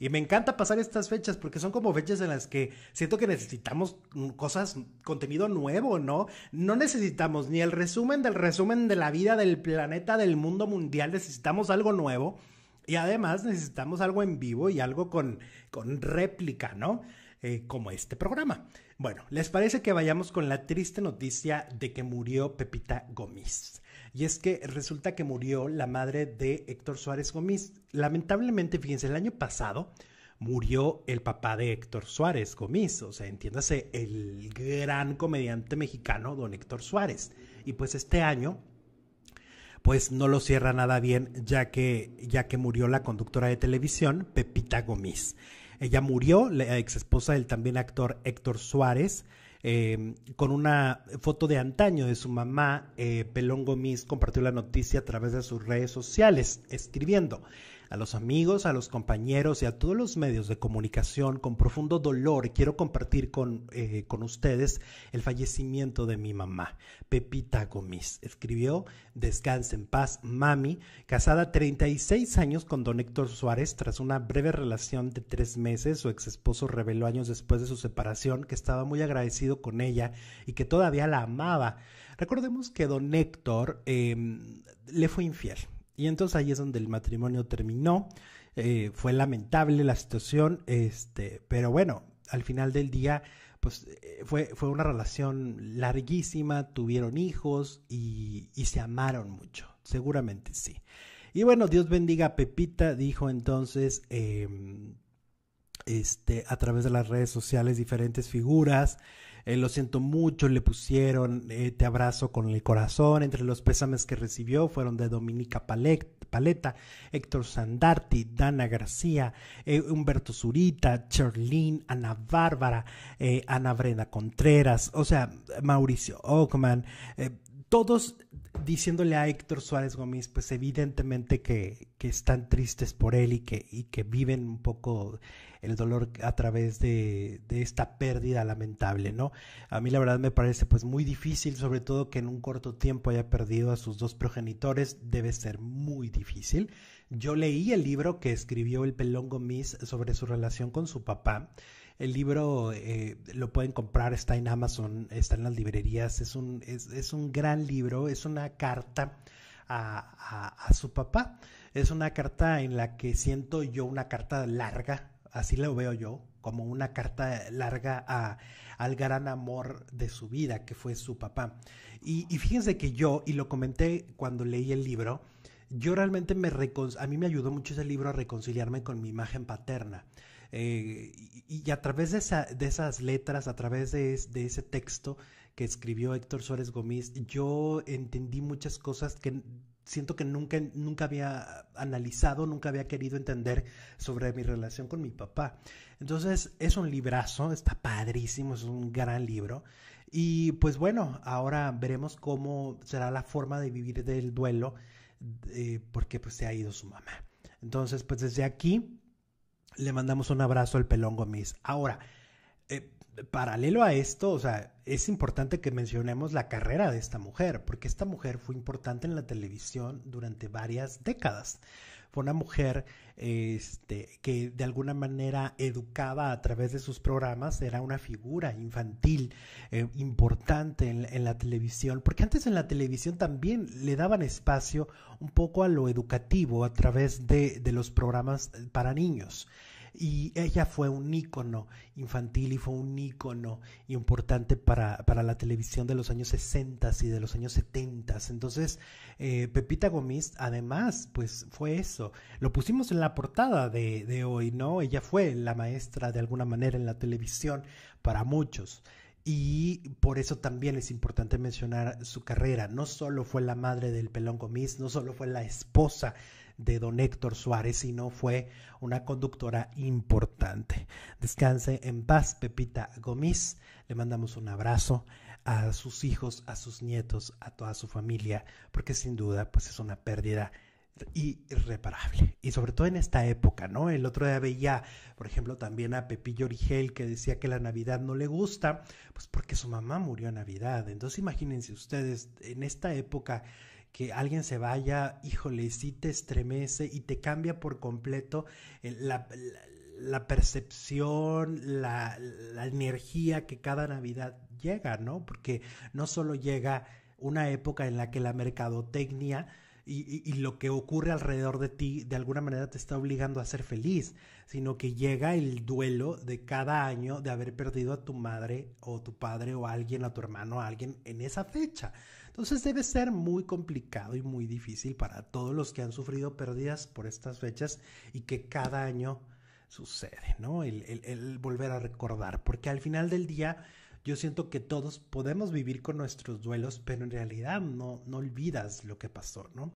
Y me encanta pasar estas fechas porque son como fechas en las que siento que necesitamos cosas, contenido nuevo, ¿no? No necesitamos ni el resumen del resumen de la vida del planeta, del mundo mundial, necesitamos algo nuevo. Y además necesitamos algo en vivo y algo con, con réplica, ¿no? Eh, como este programa. Bueno, ¿les parece que vayamos con la triste noticia de que murió Pepita Gómez? Y es que resulta que murió la madre de Héctor Suárez Gómez. Lamentablemente, fíjense, el año pasado murió el papá de Héctor Suárez Gómez, o sea, entiéndase, el gran comediante mexicano, don Héctor Suárez. Y pues este año pues no lo cierra nada bien ya que ya que murió la conductora de televisión Pepita Gómez. Ella murió, la ex esposa del también actor Héctor Suárez, em, con una foto de antaño de su mamá, eh, Pelón Gomis compartió la noticia a través de sus redes sociales, escribiendo, a los amigos, a los compañeros y a todos los medios de comunicación, con profundo dolor quiero compartir con, eh, con ustedes el fallecimiento de mi mamá, Pepita Gomis. Escribió Descanse en paz, mami, casada 36 años con don Héctor Suárez tras una breve relación de tres meses. Su ex esposo reveló años después de su separación que estaba muy agradecido con ella y que todavía la amaba. Recordemos que don Héctor em, le fue infiel y entonces ahí es donde el matrimonio terminó. Eh, fue lamentable la situación, este, pero bueno, al final del día, pues eh, fue, fue una relación larguísima, tuvieron hijos y, se amaron mucho, seguramente sí. Y bueno, Dios bendiga a Pepita, dijo entonces em, este, a través de las redes sociales diferentes figuras. Eh, lo siento mucho, le pusieron eh, Te abrazo con el corazón. Entre los pésames que recibió fueron de Dominica Paleta, Héctor Sandarti, Dana García, eh, Humberto Zurita, Charlene, Ana Bárbara, Ana Brenda Contreras, o sea, Mauricio Ockman. todos diciéndole a Héctor Suárez Gómez, pues evidentemente que, que están tristes por él y que, y que viven un poco el dolor a través de, de, esta pérdida lamentable, ¿no? A mí la verdad me parece pues muy difícil, sobre todo que en un corto tiempo haya perdido a sus dos progenitores, debe ser muy difícil. Yo leí el libro que escribió el Pelón Gómez sobre su relación con su papá el libro eh, lo pueden comprar, está en Amazon, está en las librerías, es un, es, un gran libro, es una carta a, a, su papá. Es una carta en la que siento yo una carta larga, así lo veo yo, como una carta larga a, al gran amor de su vida, que fue su papá. Y, fíjense que yo, y lo comenté cuando leí el libro, yo realmente me a mí me ayudó mucho ese libro a reconciliarme con mi imagen paterna. Eh, y, a través de, esas letras, a través de, ese texto que escribió Héctor Suárez Gómez, yo entendí muchas cosas que siento que nunca, nunca había analizado, nunca había querido entender sobre mi relación con mi papá. Entonces es un librazo, está padrísimo, es un gran libro. Y pues bueno, ahora veremos cómo será la forma de vivir del duelo, eh, porque pues se ha ido su mamá. Entonces pues desde aquí le mandamos un abrazo al pelón Gómez. Ahora, eh, paralelo a esto, o sea, es importante que mencionemos la carrera de esta mujer, porque esta mujer fue importante en la televisión durante varias décadas. Fue una mujer este, que de alguna manera educaba a través de sus programas, era una figura infantil eh, importante en, en, la televisión, porque antes en la televisión también le daban espacio un poco a lo educativo a través de, de los programas eh, para niños. Y ella fue un ícono infantil y fue un ícono importante para, para la televisión de los años 60 y de los años 70. Entonces, eh, Pepita Gómez, además, pues fue eso. Lo pusimos en la portada de, de hoy, ¿no? Ella fue la maestra de alguna manera en la televisión para muchos. Y por eso también es importante mencionar su carrera. No solo fue la madre del pelón Gomis, no solo fue la esposa de don Héctor Suárez, no fue una conductora importante. Descanse en paz, Pepita Gomis. Le mandamos un abrazo a sus hijos, a sus nietos, a toda su familia, porque sin duda pues es una pérdida irreparable. Y sobre todo en esta época, ¿no? El otro día veía, por ejemplo, también a Pepillo Origel que decía que la Navidad no le gusta, pues porque su mamá murió a Navidad. Entonces imagínense ustedes, en esta época que alguien se vaya, híjole, sí te estremece y te cambia por completo eh, la, percepción, la, la energía que cada Navidad llega, ¿no? Porque no solo llega una época en la que la mercadotecnia y, lo que ocurre alrededor de ti de alguna manera te está obligando a ser feliz, sino que llega el duelo de cada año de haber perdido a tu madre o tu padre o a alguien, a tu hermano, a alguien en esa fecha. Entonces debe ser muy complicado y muy difícil para todos los que han sufrido pérdidas por estas fechas y que cada año sucede, ¿no? El, el, volver a recordar, porque al final del día yo siento que todos podemos vivir con nuestros duelos, pero en realidad no, no olvidas lo que pasó, ¿no?